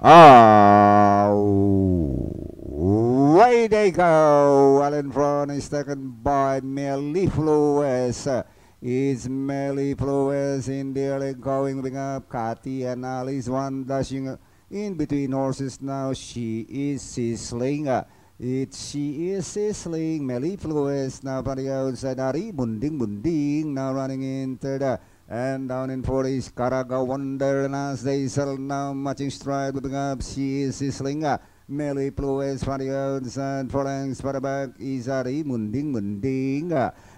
Away they go. Alan Fron is taken by Melly Flores. It's Melly Flores in the early going bring up Katy and Alice one dashing in between horses now. She is sizzling. It she is sizzling. Melly Flores now running outside. Ari bunding bunding now running into the and down in 40s, Karaga As they settle now, matching stride with the gap, she is Sislinga. Meli Plues, Fadians, and Phalanx, back Izari, Munding, Munding.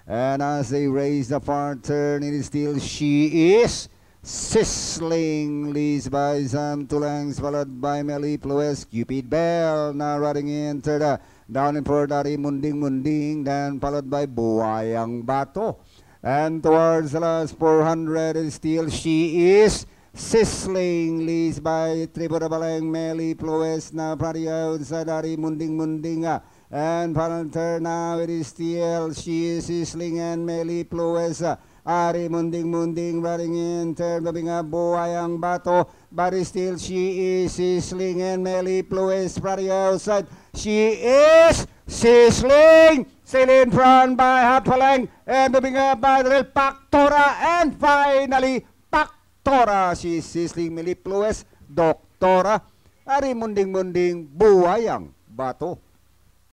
And as they raise the far turn, it is still she is sizzling leads by Sam Tulangs, followed by Meli Plues, Cupid Bell, now riding in third, down in fourth, Dari Munding Munding, then followed by Buayang Bato and towards the last 400 still she is sizzling leads by Tribudabalang Meli Ploes na Pradiod Sadari Munding Mundinga uh, and turn now it is still she is sizzling and Meli Ploes uh, Ari munding-munding running in turn rubbing up bato but still she is sizzling and Meli Plues Pradiod She is sizzling in front by Hatwalang and moving up by the little Paktora and finally Paktora si Sisling Milip Lewis Doktora ari munding-munding buwayang bato